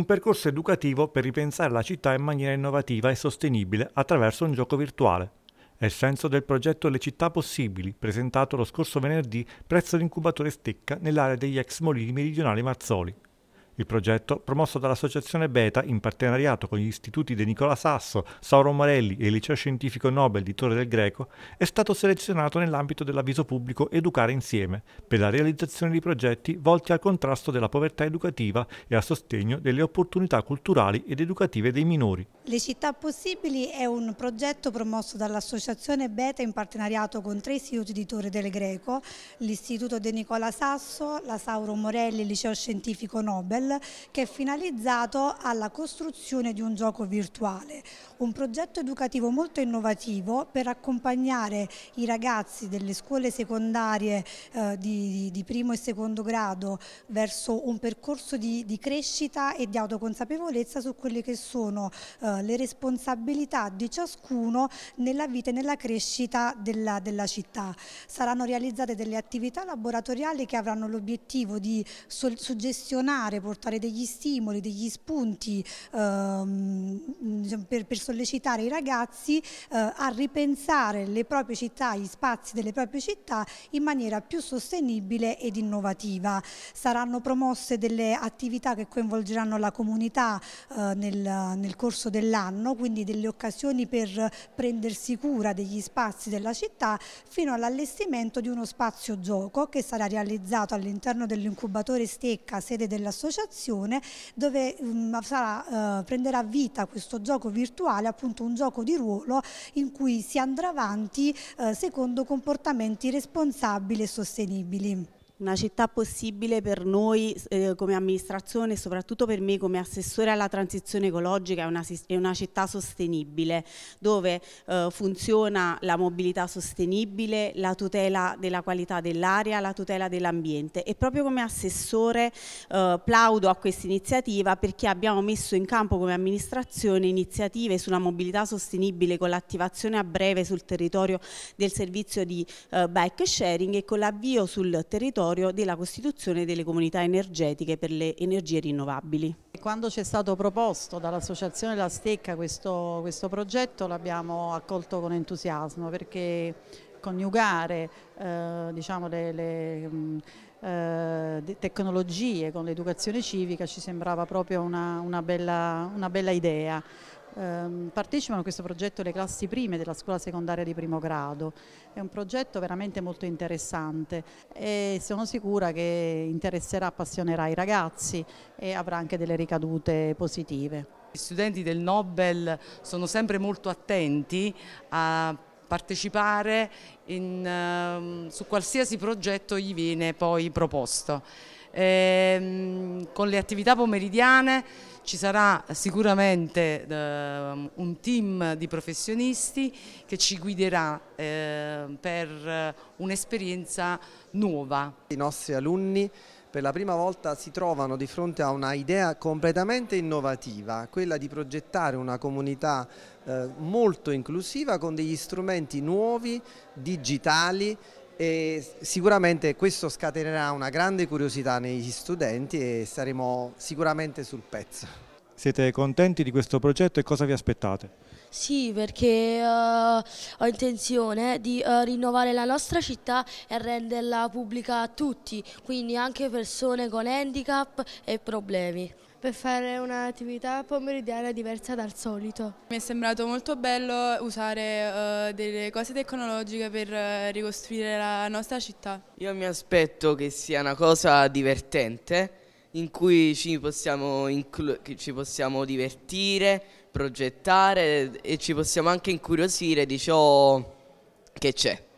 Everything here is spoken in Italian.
un percorso educativo per ripensare la città in maniera innovativa e sostenibile attraverso un gioco virtuale. È il senso del progetto Le città possibili, presentato lo scorso venerdì presso l'incubatore Stecca nell'area degli ex molini meridionali Mazzoli, il progetto, promosso dall'associazione Beta in partenariato con gli istituti di Nicola Sasso, Sauro Morelli e il liceo scientifico Nobel di Torre del Greco, è stato selezionato nell'ambito dell'avviso pubblico Educare Insieme per la realizzazione di progetti volti al contrasto della povertà educativa e a sostegno delle opportunità culturali ed educative dei minori. Le città possibili è un progetto promosso dall'associazione Beta in partenariato con tre istituti di Torre del Greco, l'istituto De Nicola Sasso, la Sauro Morelli e il liceo scientifico Nobel che è finalizzato alla costruzione di un gioco virtuale, un progetto educativo molto innovativo per accompagnare i ragazzi delle scuole secondarie eh, di, di, primo e secondo grado verso un percorso di, di, crescita e di autoconsapevolezza su quelle che sono eh, le responsabilità di ciascuno nella vita e nella crescita della, della città. Saranno realizzate delle attività laboratoriali che avranno l'obiettivo di suggestionare, portare portare degli stimoli, degli spunti ehm, per, per, sollecitare i ragazzi eh, a ripensare le proprie città, gli spazi delle proprie città in maniera più sostenibile ed innovativa. Saranno promosse delle attività che coinvolgeranno la comunità eh, nel, nel corso dell'anno, quindi delle occasioni per prendersi cura degli spazi della città fino all'allestimento di uno spazio gioco che sarà realizzato all'interno dell'incubatore Stecca, sede dell'associazione ambientazione dove mh, mm, sarà, eh, prenderà vita questo gioco virtuale, appunto un gioco di ruolo in cui si andrà avanti eh, secondo comportamenti responsabili e sostenibili una città possibile per noi eh, come amministrazione e soprattutto per me come assessore alla transizione ecologica è una, è una città sostenibile dove eh, funziona la mobilità sostenibile, la tutela della qualità dell'aria, la tutela dell'ambiente e proprio come assessore eh, plaudo a questa iniziativa perché abbiamo messo in campo come amministrazione iniziative sulla mobilità sostenibile con l'attivazione a breve sul territorio del servizio di eh, bike sharing e con l'avvio sul territorio territorio della costituzione delle comunità energetiche per le energie rinnovabili. Quando ci è stato proposto dall'Associazione La Stecca questo, questo progetto l'abbiamo accolto con entusiasmo perché coniugare eh, diciamo, le, le mm, eh, tecnologie con l'educazione civica ci sembrava proprio una, una, bella, una bella idea. Ehm, partecipano a questo progetto le classi prime della scuola secondaria di primo grado, è un progetto veramente molto interessante e sono sicura che interesserà, appassionerà i ragazzi e avrà anche delle ricadute positive. Gli studenti del Nobel sono sempre molto attenti a partecipare in, ehm, su qualsiasi progetto gli viene poi proposto. E, ehm, con le attività pomeridiane ci sarà sicuramente ehm, un team di professionisti che ci guiderà per un'esperienza nuova. I nostri alunni per la prima volta si trovano di fronte a una idea completamente innovativa, quella di progettare una comunità eh, molto inclusiva con degli strumenti nuovi, digitali e sicuramente questo scatenerà una grande curiosità negli studenti e saremo sicuramente sul pezzo. Siete contenti di questo progetto e cosa vi aspettate? Sì, perché uh, ho intenzione di uh, rinnovare la nostra città e renderla pubblica a tutti, quindi anche persone con handicap e problemi. Per fare un'attività pomeridiana diversa dal solito. Mi è sembrato molto bello usare uh, delle cose tecnologiche per ricostruire la nostra città. Io mi aspetto che sia una cosa divertente in cui ci possiamo, ci possiamo, divertire, progettare e ci possiamo anche incuriosire di ciò che c'è.